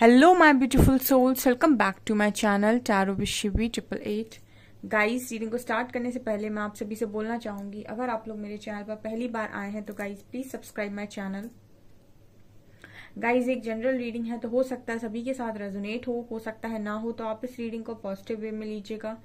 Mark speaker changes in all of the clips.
Speaker 1: Hello my beautiful souls welcome back to my channel tarot विशिवी triple eight guys reading को start करने से पहले मैं आप सभी से बोलना चाहूंगी अगर आप लोग मेरे चैनल पर पहली बार आए हैं तो guys please subscribe my channel guys एक जनरल रीडिंग है तो हो सकता है सभी के साथ रेजोनेट हो हो सकता है ना हो तो आप इस रीडिंग को पॉजिटिव वे में लीजिएगा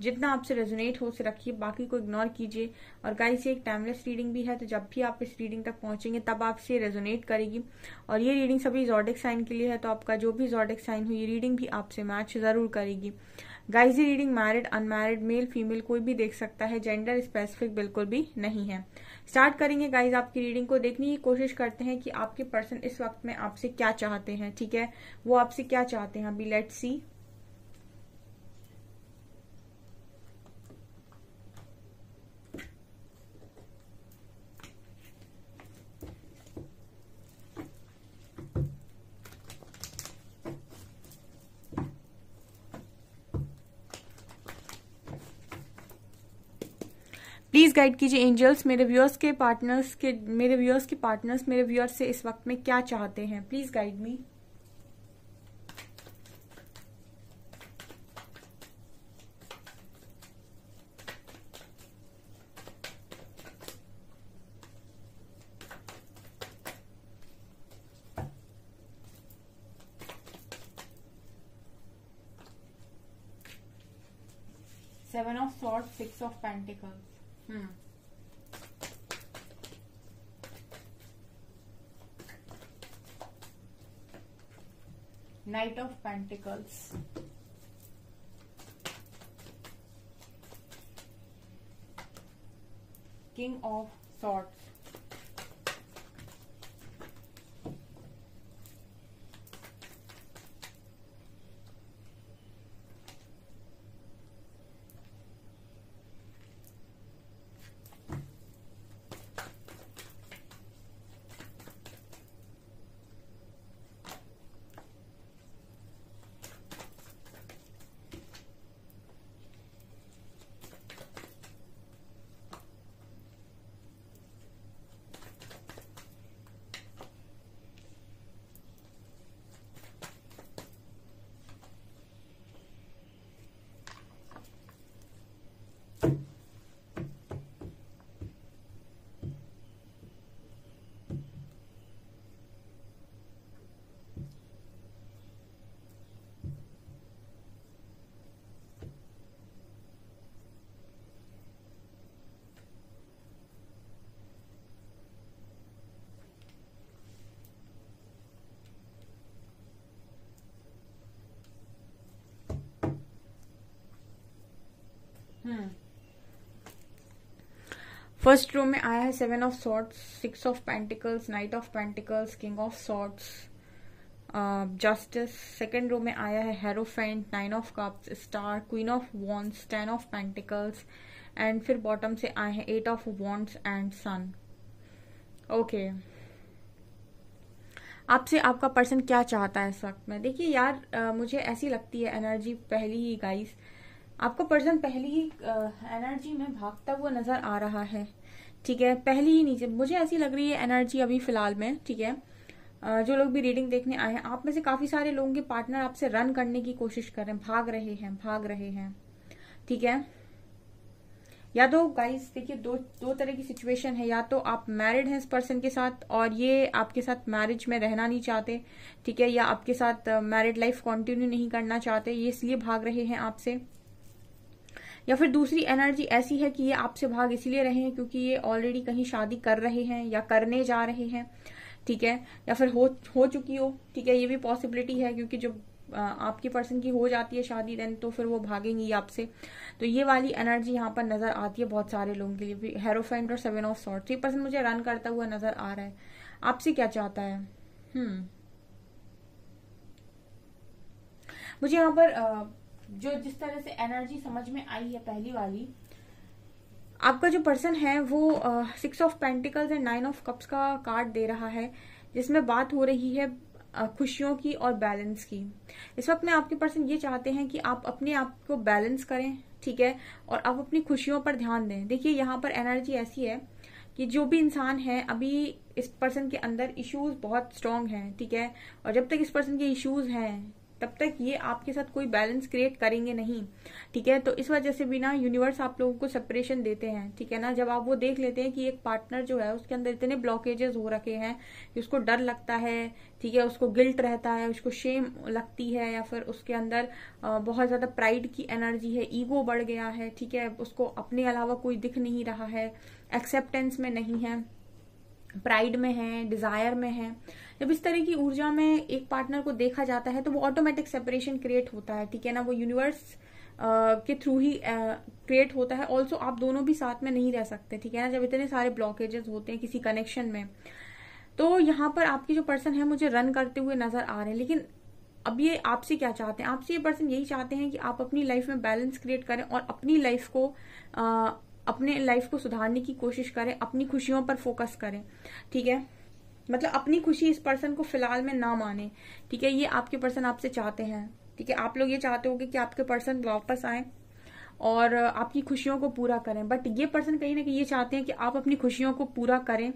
Speaker 1: जितना आपसे रेजोनेट हो उसे रखिए बाकी को इग्नोर कीजिए और गाइस ये एक टाइमलेस रीडिंग भी है तो जब भी आप इस रीडिंग तक पहुंचेंगे तब आपसे रेजोनेट करेगी और ये रीडिंग सभी जॉडिक साइन के लिए है तो आपका जो भी जॉडिक साइन हो ये रीडिंग भी आपसे मैच जरूर करेगी गाइस ये reading married unmarried male female कोई भी देख सकता है जेंडर स्पेसिफिक बिल्कुल भी नहीं है स्टार्ट करेंगे गाइज आपकी रीडिंग को देखने की कोशिश करते हैं कि आपके पर्सन इस वक्त में आपसे क्या चाहते हैं ठीक है वो आपसे क्या चाहते हैं अभी लेट सी प्लीज गाइड कीजिए एंजल्स मेरे व्यूअर्स के पार्टनर्स के मेरे व्यूअर्स के पार्टनर्स मेरे व्यूअर्स से इस वक्त में क्या चाहते हैं please guide me seven of swords six of pentacles Hmm. Knight of Pentacles. King of Swords. First row में आया है seven of swords six of pentacles knight of pentacles king of swords justice second row में आया है hierophant nine of cups star queen of wands ten of pentacles and फिर bottom से आए हैं eight of wands and sun okay आपसे आपका person क्या चाहता है इस वक्त में देखिए यार आ, मुझे ऐसी लगती है एनर्जी पहली ही गाइस आपका पर्सन पहली ही एनर्जी में भागता हुआ नजर आ रहा है ठीक है पहली ही नीचे मुझे ऐसी लग रही है एनर्जी अभी फिलहाल में ठीक है जो लोग भी रीडिंग देखने आए हैं आप में से काफी सारे लोगों के पार्टनर आपसे रन करने की कोशिश कर रहे हैं भाग रहे हैं भाग रहे हैं ठीक है या तो गाइस देखिए दो दो तरह की सिचुएशन है या तो आप मैरिड हैं इस पर्सन के साथ और ये आपके साथ मैरिज में रहना नहीं चाहते ठीक है या आपके साथ मैरिड लाइफ कंटिन्यू नहीं करना चाहते ये इसलिए भाग रहे हैं आपसे या फिर दूसरी एनर्जी ऐसी है कि ये आपसे भाग इसलिए रहे हैं क्योंकि ये ऑलरेडी कहीं शादी कर रहे हैं या करने जा रहे हैं ठीक है या फिर हो हो चुकी हो ठीक है ये भी पॉसिबिलिटी है क्योंकि जब आपकी पर्सन की हो जाती है शादी देन तो फिर वो भागेंगी आपसे तो ये वाली एनर्जी यहाँ पर नजर आती है बहुत सारे लोगों के लिए भी हेरोफेंट और seven of sword three person मुझे रन करता हुआ नजर आ रहा है आपसे क्या चाहता है हम्म मुझे यहाँ पर जो जिस तरह से एनर्जी समझ में आई है पहली वाली आपका जो पर्सन है वो six of pentacles and nine of cups का कार्ड दे रहा है जिसमें बात हो रही है uh, खुशियों की और बैलेंस की इस वक्त में आपके पर्सन ये चाहते हैं कि आप अपने आप को बैलेंस करें ठीक है और आप अपनी खुशियों पर ध्यान दें देखिए यहाँ पर एनर्जी ऐसी है कि जो भी इंसान है अभी इस पर्सन के अंदर इश्यूज बहुत स्ट्रांग हैं ठीक है और जब तक इस पर्सन के इश्यूज हैं तब तक ये आपके साथ कोई बैलेंस क्रिएट करेंगे नहीं ठीक है तो इस वजह से भी ना यूनिवर्स आप लोगों को सेपरेशन देते हैं ठीक है ना जब आप वो देख लेते हैं कि एक पार्टनर जो है उसके अंदर इतने ब्लॉकेजेस हो रखे हैं कि उसको डर लगता है ठीक है उसको गिल्ट रहता है उसको शेम लगती है या फिर उसके अंदर बहुत ज्यादा प्राइड की एनर्जी है ईगो बढ़ गया है ठीक है उसको अपने अलावा कोई दिख नहीं रहा है एक्सेप्टेंस में नहीं है प्राइड में है डिजायर में है जब इस तरह की ऊर्जा में एक पार्टनर को देखा जाता है तो वो ऑटोमेटिक सेपरेशन क्रिएट होता है ठीक है ना वो यूनिवर्स के थ्रू ही क्रिएट होता है ऑल्सो आप दोनों भी साथ में नहीं रह सकते ठीक है ना जब इतने सारे ब्लॉकेजेस होते हैं किसी कनेक्शन में तो यहाँ पर आपके जो पर्सन है मुझे रन करते हुए नजर आ रहे हैं लेकिन अब ये आपसे क्या चाहते हैं आपसे ये पर्सन यही चाहते हैं कि आप अपनी लाइफ में बैलेंस क्रिएट करें और अपनी लाइफ को अपने लाइफ को सुधारने की कोशिश करें अपनी खुशियों पर फोकस करें ठीक है मतलब अपनी खुशी इस पर्सन को फिलहाल में ना माने ठीक है ये आपके पर्सन आपसे चाहते हैं ठीक है आप लोग ये चाहते हो कि आपके पर्सन वापस आए और आपकी खुशियों को पूरा करें बट ये पर्सन कहीं ना कहीं ये चाहते हैं कि आप अपनी खुशियों को पूरा करें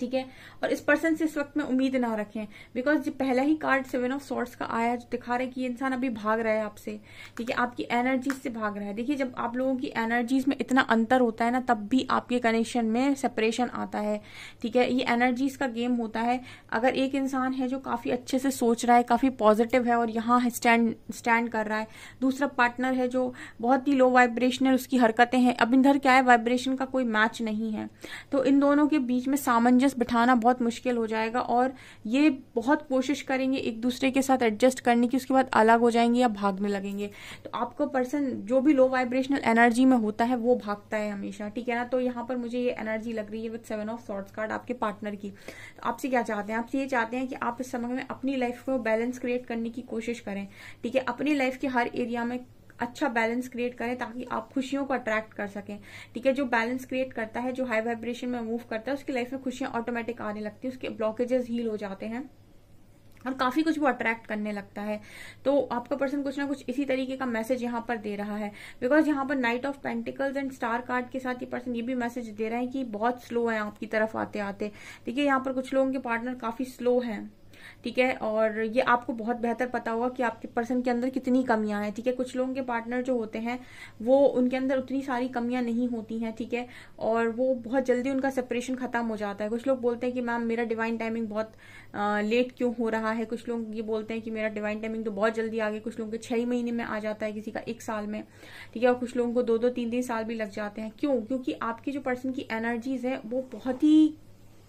Speaker 1: ठीक है और इस पर्सन से इस वक्त में उम्मीद ना रखें बिकॉज जो पहला ही कार्ड सेवन ऑफ सॉर्ट्स का आया जो दिखा रहे कि ये इंसान अभी भाग रहा है आपसे ठीक है आपकी एनर्जीज से भाग रहा है देखिए जब आप लोगों की एनर्जीज में इतना अंतर होता है ना तब भी आपके कनेक्शन में सेपरेशन आता है ठीक है ये एनर्जीज का गेम होता है अगर एक इंसान है जो काफी अच्छे से सोच रहा है काफी पॉजिटिव है और यहाँ स्टैंड स्टैंड कर रहा है दूसरा पार्टनर है जो बहुत ही लो वाइब्रेशनल उसकी हरकतें हैं अब इधर क्या है वाइब्रेशन का कोई मैच नहीं है तो इन दोनों के बीच में सामंजस्य चेंजेस बिठाना बहुत मुश्किल हो जाएगा और ये बहुत कोशिश करेंगे एक दूसरे के साथ एडजस्ट करने की उसके बाद अलग हो जाएंगे या भागने लगेंगे तो आपको पर्सन जो भी लो वाइब्रेशनल एनर्जी में होता है वो भागता है हमेशा ठीक है ना तो यहाँ पर मुझे ये एनर्जी लग रही है with seven of swords card आपके पार्टनर की तो आपसे क्या चाहते हैं आपसे ये चाहते हैं कि आप इस समय में अपनी लाइफ को बैलेंस क्रिएट करने की कोशिश करें ठीक है अपनी लाइफ के हर एरिया में अच्छा बैलेंस क्रिएट करें ताकि आप खुशियों को अट्रैक्ट कर सकें ठीक है जो बैलेंस क्रिएट करता है जो हाई वाइब्रेशन में मूव करता है उसकी लाइफ में खुशियां ऑटोमेटिक आने लगती है उसके ब्लॉकेजेस हील हो जाते हैं और काफी कुछ वो अट्रैक्ट करने लगता है तो आपका पर्सन कुछ ना कुछ इसी तरीके का मैसेज यहाँ पर दे रहा है बिकॉज यहाँ पर knight of pentacles and star card के साथ ये पर्सन ये भी मैसेज दे रहा है कि बहुत स्लो है आपकी तरफ आते आते देखिए यहाँ पर कुछ लोगों के पार्टनर काफी स्लो है ठीक है और ये आपको बहुत बेहतर पता होगा कि आपके पर्सन के अंदर कितनी कमियां हैं ठीक है कुछ लोगों के पार्टनर जो होते हैं वो उनके अंदर उतनी सारी कमियां नहीं होती हैं ठीक है और वो बहुत जल्दी उनका सेपरेशन खत्म हो जाता है कुछ लोग बोलते हैं कि मैम मेरा डिवाइन टाइमिंग बहुत आ, लेट क्यों हो रहा है कुछ लोग ये बोलते हैं कि मेरा डिवाइन टाइमिंग तो बहुत जल्दी आ गया कुछ लोगों के छह ही महीने में आ जाता है किसी का एक साल में ठीक है और कुछ लोगों को दो दो तीन तीन साल भी लग जाते हैं क्यों क्योंकि आपकी जो पर्सन की एनर्जीज है वो बहुत ही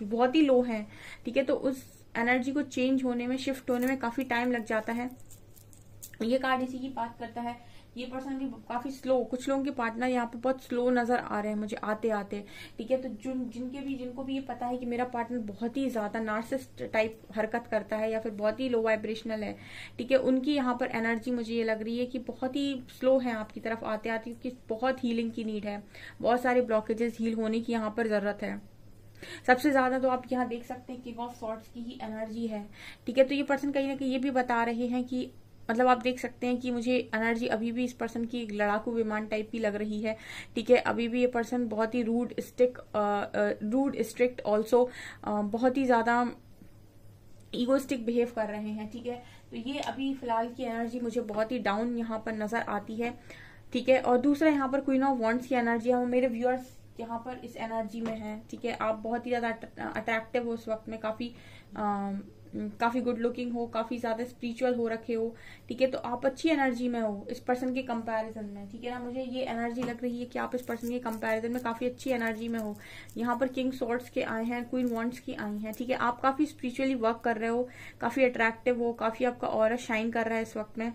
Speaker 1: बहुत ही लो है ठीक है तो उस एनर्जी को चेंज होने में शिफ्ट होने में काफी टाइम लग जाता है ये कार्ड इसी की बात करता है ये पर्सन भी काफी स्लो कुछ लोगों के पार्टनर यहाँ पे बहुत स्लो नजर आ रहे हैं मुझे आते आते ठीक है तो जिन जिनके भी जिनको भी ये पता है कि मेरा पार्टनर बहुत ही ज्यादा नार्सिस्ट टाइप हरकत करता है या फिर बहुत ही लो वाइब्रेशनल है ठीक है उनकी यहाँ पर एनर्जी मुझे ये लग रही है कि बहुत ही स्लो है आपकी तरफ आते आते क्योंकि बहुत हीलिंग की नीड है बहुत सारे ब्लॉकेजेस हील होने की यहाँ पर जरूरत है सबसे ज्यादा तो आप यहाँ देख सकते हैं किंग ऑफ सॉर्ट्स की ही एनर्जी है ठीक है तो ये पर्सन कहीं ना कहीं ये भी बता रहे हैं कि मतलब आप देख सकते हैं कि मुझे एनर्जी अभी भी इस पर्सन की लड़ाकू विमान टाइप की लग रही है ठीक है अभी भी ये पर्सन बहुत ही rude stick rude strict also बहुत ही ज्यादा ईगोस्टिक बिहेव कर रहे हैं ठीक है तो ये अभी फिलहाल की एनर्जी मुझे बहुत ही डाउन यहाँ पर नजर आती है ठीक है और दूसरा यहाँ पर क्वीन ऑफ वॉन्ट्स की एनर्जी है मेरे व्यूअर्स यहाँ पर इस एनर्जी में है ठीक है आप बहुत ही ज़्यादा अट्रैक्टिव हो उस वक्त में काफ़ी काफ़ी गुड लुकिंग हो काफ़ी ज़्यादा स्पिरिचुअल हो रखे हो ठीक है तो आप अच्छी एनर्जी में हो इस पर्सन के कंपैरिजन में ठीक है ना मुझे ये एनर्जी लग रही है कि आप इस पर्सन के कंपैरिजन में काफ़ी अच्छी एनर्जी में हो यहाँ पर किंग सॉर्ट्स के आए हैं क्वीन वॉन्ट्स की आई हैं ठीक है आप काफ़ी स्पिरिचुअली वर्क कर रहे हो काफ़ी अट्रैक्टिव हो काफ़ी आपका और शाइन कर रहा है इस वक्त में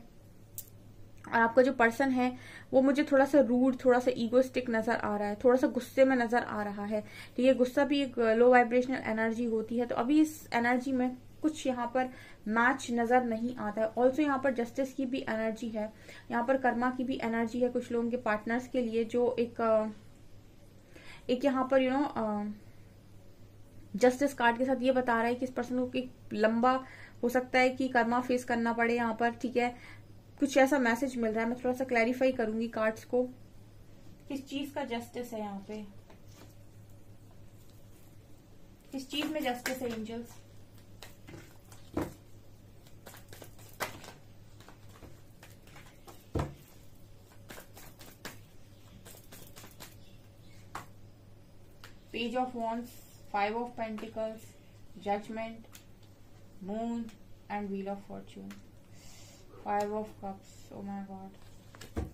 Speaker 1: और आपका जो पर्सन है वो मुझे थोड़ा सा रूड थोड़ा सा ईगोस्टिक नजर आ रहा है थोड़ा सा गुस्से में नजर आ रहा है तो ये गुस्सा भी एक लो वाइब्रेशनल एनर्जी होती है तो अभी इस एनर्जी में कुछ यहाँ पर मैच नजर नहीं आता है ऑल्सो यहाँ पर जस्टिस की भी एनर्जी है यहाँ पर कर्मा की भी एनर्जी है कुछ लोगों के पार्टनर्स के लिए जो एक एक यहाँ पर यू नो जस्टिस कार्ड के साथ ये बता रहा है कि इस पर्सन को एक लंबा हो सकता है कि कर्मा फेस करना पड़े यहाँ पर ठीक है कुछ ऐसा मैसेज मिल रहा है मैं थोड़ा सा क्लैरिफाई करूंगी कार्ड्स को किस चीज का जस्टिस है यहाँ पे किस चीज में जस्टिस है angels page of wands five of pentacles judgement moon and wheel of fortune Five of cups. Oh my god.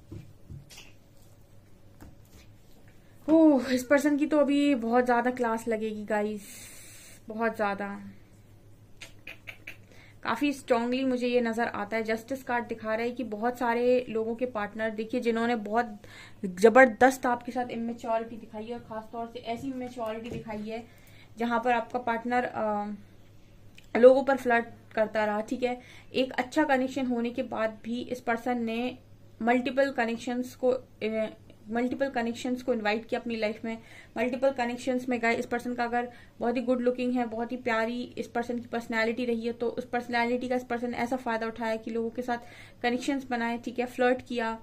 Speaker 1: Oh, इस पर्सन की तो अभी बहुत ज़्यादा क्लास लगेगी गाइस बहुत ज़्यादा काफ़ी स्ट्रांगली मुझे ये नज़र आता है जस्टिस कार्ड दिखा रहा है कि बहुत सारे लोगों के पार्टनर देखिए जिन्होंने बहुत ज़बरदस्त आपके साथ इमेच्योरिटी दिखाई है और ख़ासतौर से ऐसी इमेच्योरिटी दिखाई है जहां पर आपका पार्टनर आ, लोगों पर फ्लर्ट करता रहा ठीक है एक अच्छा कनेक्शन होने के बाद भी इस पर्सन ने मल्टीपल कनेक्शंस को मल्टीपल कनेक्शंस को इनवाइट किया अपनी लाइफ में मल्टीपल कनेक्शंस में गए इस पर्सन का अगर बहुत ही गुड लुकिंग है बहुत ही प्यारी इस पर्सन की पर्सनैलिटी रही है तो उस पर्सनैलिटी का इस पर्सन ऐसा फायदा उठाया कि लोगों के साथ कनेक्शंस बनाए ठीक है फ्लर्ट किया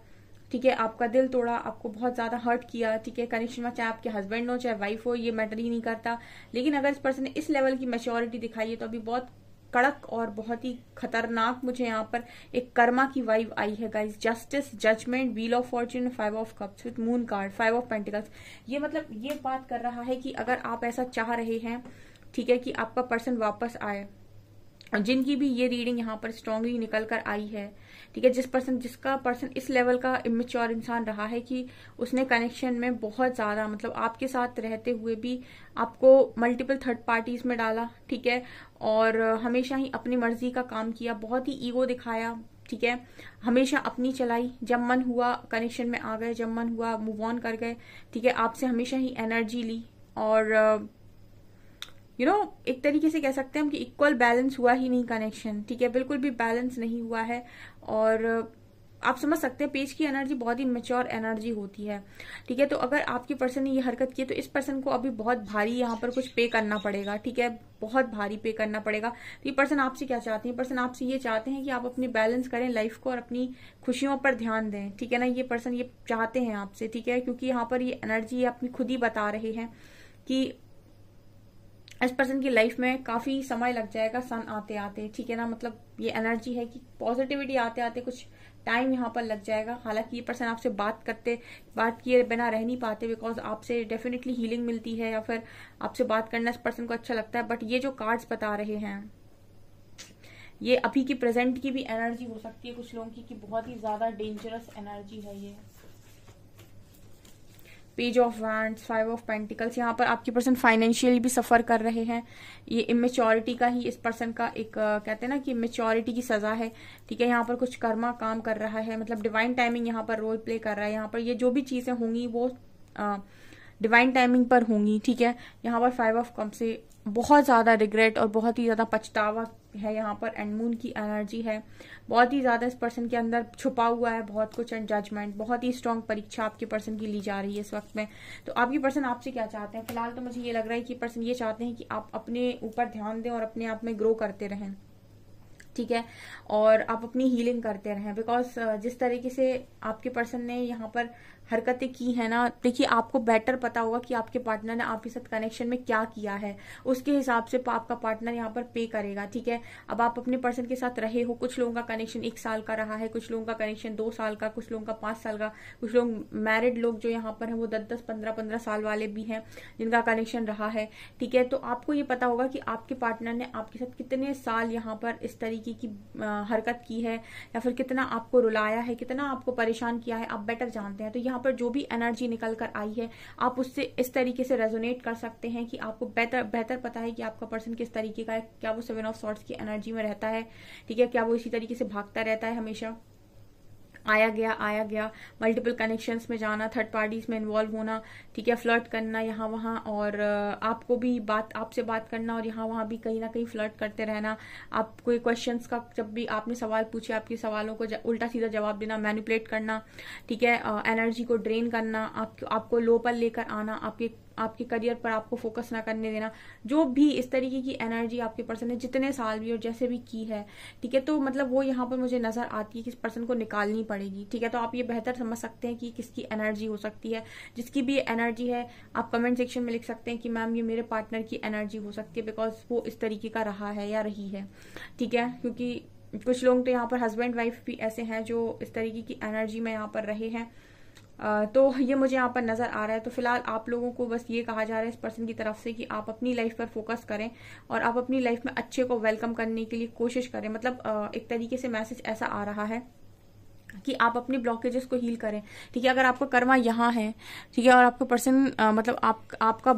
Speaker 1: ठीक है आपका दिल तोड़ा आपको बहुत ज्यादा हर्ट किया ठीक है कनेक्शन में चाहे आपके हस्बैंड हो चाहे वाइफ हो ये मैटर ही नहीं करता लेकिन अगर इस पर्सन ने इस लेवल की मेच्योरिटी दिखाई है तो अभी बहुत कड़क और बहुत ही खतरनाक मुझे यहाँ पर एक कर्मा की वाइव आई है guys justice judgement wheel of fortune five of cups with moon card five of pentacles ये मतलब ये बात कर रहा है कि अगर आप ऐसा चाह रहे हैं ठीक है कि आपका पर्सन वापस आए जिनकी भी ये रीडिंग यहाँ पर स्ट्रांगली निकल कर आई है ठीक है जिस पर्सन जिसका पर्सन इस लेवल का इमेच्योर इंसान रहा है कि उसने कनेक्शन में बहुत ज़्यादा मतलब आपके साथ रहते हुए भी आपको मल्टीपल थर्ड पार्टीज में डाला ठीक है और हमेशा ही अपनी मर्जी का काम किया बहुत ही ईगो दिखाया ठीक है हमेशा अपनी चलाई जब मन हुआ कनेक्शन में आ गए जब मन हुआ मूव ऑन कर गए ठीक है आपसे हमेशा ही एनर्जी ली और यू you नो know, एक तरीके से कह सकते हैं हम कि इक्वल बैलेंस हुआ ही नहीं कनेक्शन ठीक है बिल्कुल भी बैलेंस नहीं हुआ है और आप समझ सकते हैं पेज की एनर्जी बहुत ही मेच्योर एनर्जी होती है ठीक है तो अगर आपकी पर्सन ने ये हरकत की है तो इस पर्सन को अभी बहुत भारी यहाँ पर कुछ पे करना पड़ेगा ठीक है बहुत भारी पे करना पड़ेगा तो ये पर्सन आपसे क्या चाहते हैं पर्सन आपसे ये चाहते हैं कि आप अपनी बैलेंस करें लाइफ को और अपनी खुशियों पर ध्यान दें ठीक है ना ये पर्सन ये चाहते हैं आपसे ठीक है क्योंकि यहाँ पर ये एनर्जी अपनी खुद ही बता रहे हैं कि इस पर्सन की लाइफ में काफी समय लग जाएगा सन आते आते ठीक है ना मतलब ये एनर्जी है कि पॉजिटिविटी आते आते कुछ टाइम यहाँ पर लग जाएगा हालांकि ये पर्सन आपसे बात करते बात किए बिना रह नहीं पाते बिकॉज आपसे डेफिनेटली हीलिंग मिलती है या फिर आपसे बात करना इस पर्सन को अच्छा लगता है बट ये जो कार्ड्स बता रहे हैं ये अभी की प्रेजेंट की भी एनर्जी हो सकती है कुछ लोगों की कि बहुत ही ज्यादा डेंजरस एनर्जी है ये page of wand five of pentacles यहाँ पर आपके पर्सन फाइनेंशियल भी सफर कर रहे हैं ये इमेच्योरिटी का ही इस पर्सन का एक कहते हैं ना कि मेच्योरिटी की सजा है ठीक है यहाँ पर कुछ कर्मा काम कर रहा है मतलब डिवाइन टाइमिंग यहाँ पर रोल प्ले कर रहा है यहाँ पर ये जो भी चीजें होंगी वो डिवाइन टाइमिंग पर होंगी ठीक है यहाँ पर फाइव ऑफ कम से बहुत ज्यादा रिग्रेट और बहुत ही ज्यादा पछतावा है यहाँ पर एंड मून की एनर्जी है बहुत ही ज़्यादा इस पर्सन के अंदर छुपा हुआ है बहुत कुछ एंड जजमेंट बहुत ही स्ट्रांग परीक्षा आपके पर्सन की ली जा रही है इस वक्त में तो आपके पर्सन आपसे क्या चाहते हैं फिलहाल तो मुझे ये लग रहा है कि पर्सन ये चाहते हैं कि आप अपने ऊपर ध्यान दें और अपने आप में ग्रो करते रहें ठीक है और आप अपनी हीलिंग करते रहें बिकॉज जिस तरीके से आपके पर्सन ने यहाँ पर हरकतें की है ना देखिए आपको बेटर पता होगा कि आपके पार्टनर ने आपके साथ कनेक्शन में क्या किया है उसके हिसाब से आपका पार्टनर यहाँ पर पे करेगा ठीक है अब आप अपने पर्सन के साथ रहे हो कुछ लोगों का कनेक्शन एक साल का रहा है कुछ लोगों का कनेक्शन दो साल का कुछ लोगों का पांच साल का कुछ लोग मैरिड लोग जो यहाँ पर है वो दस दस पंद्रह पंद्रह साल वाले भी हैं जिनका कनेक्शन रहा है ठीक है तो आपको ये पता होगा कि आपके पार्टनर ने आपके साथ कितने साल यहाँ पर इस तरीके की हरकत की है या फिर कितना आपको रुलाया है कितना आपको परेशान किया है आप बेटर जानते हैं तो यहाँ पर जो भी एनर्जी निकल कर आई है आप उससे इस तरीके से रेजोनेट कर सकते हैं कि आपको बेहतर बेहतर पता है कि आपका पर्सन किस तरीके का है क्या वो सेवन ऑफ सॉर्ट्स की एनर्जी में रहता है ठीक है क्या वो इसी तरीके से भागता रहता है हमेशा आया गया आया गया मल्टीपल कनेक्शंस में जाना थर्ड पार्टीज में इन्वॉल्व होना ठीक है फ्लर्ट करना यहाँ वहाँ और आपको भी बात आपसे बात करना और यहाँ वहाँ भी कहीं ना कहीं फ्लर्ट करते रहना आप कोई क्वेश्चन का जब भी आपने सवाल पूछे आपके सवालों को उल्टा सीधा जवाब देना मैनिपुलेट करना ठीक है एनर्जी को ड्रेन करना आप, आपको लो पर लेकर आना आपके आपके करियर पर आपको फोकस ना करने देना जो भी इस तरीके की एनर्जी आपके पर्सन ने जितने साल भी और जैसे भी की है ठीक है तो मतलब वो यहाँ पर मुझे नजर आती है कि इस पर्सन को निकालनी पड़ेगी ठीक है तो आप ये बेहतर समझ सकते हैं कि किसकी एनर्जी हो सकती है जिसकी भी एनर्जी है आप कमेंट सेक्शन में लिख सकते हैं कि मैम ये मेरे पार्टनर की एनर्जी हो सकती है बिकॉज वो इस तरीके का रहा है या रही है ठीक है क्योंकि कुछ लोग तो यहाँ पर हस्बैंड वाइफ भी ऐसे हैं जो इस तरीके की एनर्जी में यहाँ पर रहे हैं तो ये मुझे यहाँ पर नज़र आ रहा है तो फिलहाल आप लोगों को बस ये कहा जा रहा है इस पर्सन की तरफ से कि आप अपनी लाइफ पर फोकस करें और आप अपनी लाइफ में अच्छे को वेलकम करने के लिए कोशिश करें मतलब एक तरीके से मैसेज ऐसा आ रहा है कि आप अपने ब्लॉकेजेस को हील करें ठीक है अगर आपका कर्मा यहाँ है ठीक है और आपका पर्सन मतलब आप आपका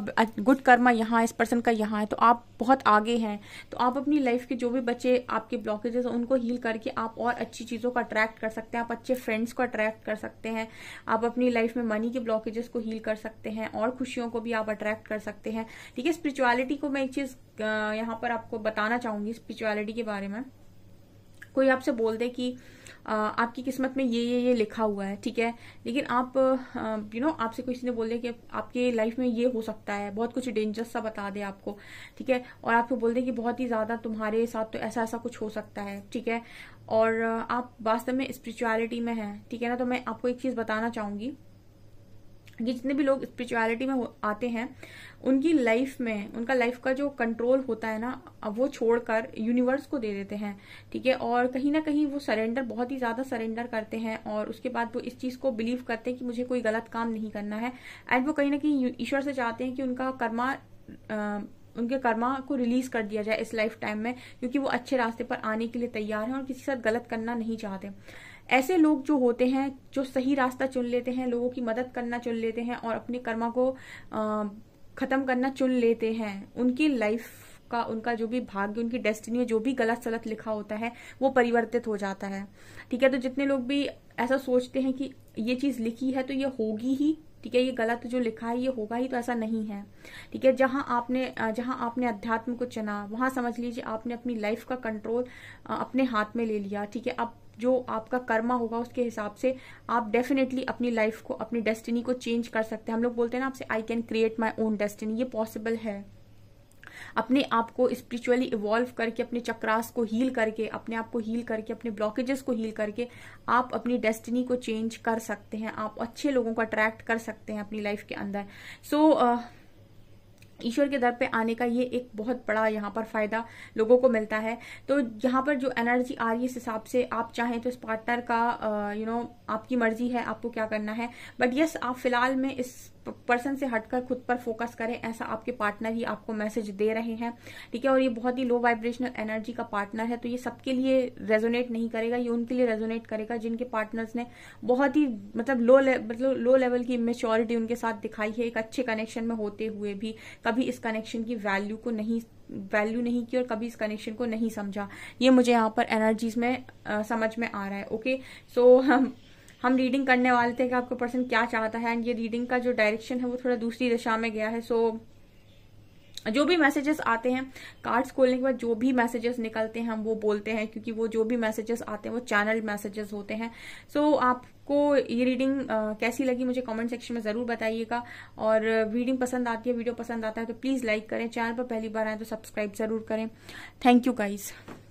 Speaker 1: गुड कर्मा यहाँ है इस पर्सन का यहाँ है तो आप बहुत आगे हैं तो आप अपनी लाइफ के जो भी बच्चे आपके ब्लॉकेजेस उनको हील करके आप और अच्छी चीज़ों को अट्रैक्ट कर सकते हैं आप अच्छे फ्रेंड्स को अट्रैक्ट कर सकते हैं आप अपनी लाइफ में मनी के ब्लॉकेजेस को हील कर सकते हैं और खुशियों को भी आप अट्रैक्ट कर सकते हैं ठीक है स्पिरिचुअलिटी को मैं एक चीज़ यहाँ पर आपको बताना चाहूंगी स्पिरिचुअलिटी के बारे में कोई आपसे बोल दे कि आपकी किस्मत में ये ये ये लिखा हुआ है ठीक है लेकिन आप यू नो आपसे किसी ने बोल दे कि आपके लाइफ में ये हो सकता है बहुत कुछ डेंजरस सा बता दे आपको ठीक है और आपको बोल दे कि बहुत ही ज्यादा तुम्हारे साथ तो ऐसा ऐसा कुछ हो सकता है ठीक है और आप वास्तव में स्पिरिचुअलिटी में है ठीक है ना तो मैं आपको एक चीज बताना चाहूंगी कि जितने भी लोग स्पिरिचुअलिटी में आते हैं उनकी लाइफ में उनका लाइफ का जो कंट्रोल होता है ना वो छोड़कर यूनिवर्स को दे देते हैं ठीक है और कहीं ना कहीं वो सरेंडर बहुत ही ज्यादा सरेंडर करते हैं और उसके बाद वो इस चीज को बिलीव करते हैं कि मुझे कोई गलत काम नहीं करना है एंड वो कहीं ना कहीं ईश्वर से चाहते हैं कि उनका कर्मा आ, उनके कर्मा को रिलीज कर दिया जाए इस लाइफ टाइम में क्योंकि वो अच्छे रास्ते पर आने के लिए तैयार हैं और किसी के साथ गलत करना नहीं चाहते ऐसे लोग जो होते हैं जो सही रास्ता चुन लेते हैं लोगों की मदद करना चुन लेते हैं और अपने कर्मा को खत्म करना चुन लेते हैं उनकी लाइफ का उनका जो भी भाग्य उनकी डेस्टिनी में जो भी गलत सलत लिखा होता है वो परिवर्तित हो जाता है ठीक है तो जितने लोग भी ऐसा सोचते हैं कि ये चीज लिखी है तो ये होगी ही ठीक है ये गलत जो लिखा है ये होगा ही तो ऐसा नहीं है ठीक है जहां आपने जहां आपने अध्यात्म को चुना वहां समझ लीजिए आपने अपनी लाइफ का कंट्रोल अपने हाथ में ले लिया ठीक है अब जो आपका कर्मा होगा उसके हिसाब से आप डेफिनेटली अपनी लाइफ को अपनी डेस्टिनी को चेंज कर सकते हैं हम लोग बोलते हैं ना आपसे I can create my own destiny ये पॉसिबल है अपने आप को स्पिरिचुअली इवॉल्व करके अपने चक्रास को हील करके अपने आप को हील करके अपने ब्लॉकेजेस को हील करके आप अपनी डेस्टिनी को चेंज कर सकते हैं आप अच्छे लोगों को अट्रैक्ट कर सकते हैं अपनी लाइफ के अंदर सो so, uh, ईश्वर के दर पे आने का ये एक बहुत बड़ा यहाँ पर फायदा लोगों को मिलता है तो यहाँ पर जो एनर्जी आ रही है इस हिसाब से आप चाहें तो इस पार्टनर का यू नो आपकी मर्जी है आपको क्या करना है बट यस आप फिलहाल में इस पर्सन से हटकर खुद पर फोकस करें ऐसा आपके पार्टनर ही आपको मैसेज दे रहे हैं ठीक है और ये बहुत ही लो वाइब्रेशनल एनर्जी का पार्टनर है तो ये सबके लिए रेजोनेट नहीं करेगा ये उनके लिए रेजोनेट करेगा जिनके पार्टनर्स ने बहुत ही मतलब लो मतलब लो लेवल की मेच्योरिटी उनके साथ दिखाई है एक अच्छे कनेक्शन में होते हुए भी कभी इस कनेक्शन की वैल्यू को नहीं वैल्यू नहीं की और कभी इस कनेक्शन को नहीं समझा ये मुझे यहाँ पर एनर्जीज में आ, समझ में आ रहा है ओके सो so, हम हम रीडिंग करने वाले थे कि आपका पर्सन क्या चाहता है एंड ये रीडिंग का जो डायरेक्शन है वो थोड़ा दूसरी दिशा में गया है सो so, जो भी मैसेजेस आते हैं कार्ड्स खोलने के बाद जो भी मैसेजेस निकलते हैं हम वो बोलते हैं क्योंकि वो जो भी मैसेजेस आते हैं वो चैनल मैसेजेस होते हैं सो so, आपको ये रीडिंग कैसी लगी मुझे कमेंट सेक्शन में ज़रूर बताइएगा और रीडिंग पसंद आती है वीडियो पसंद आता है तो प्लीज़ लाइक करें चैनल पर पहली बार आए तो सब्सक्राइब ज़रूर करें थैंक यू गाइज़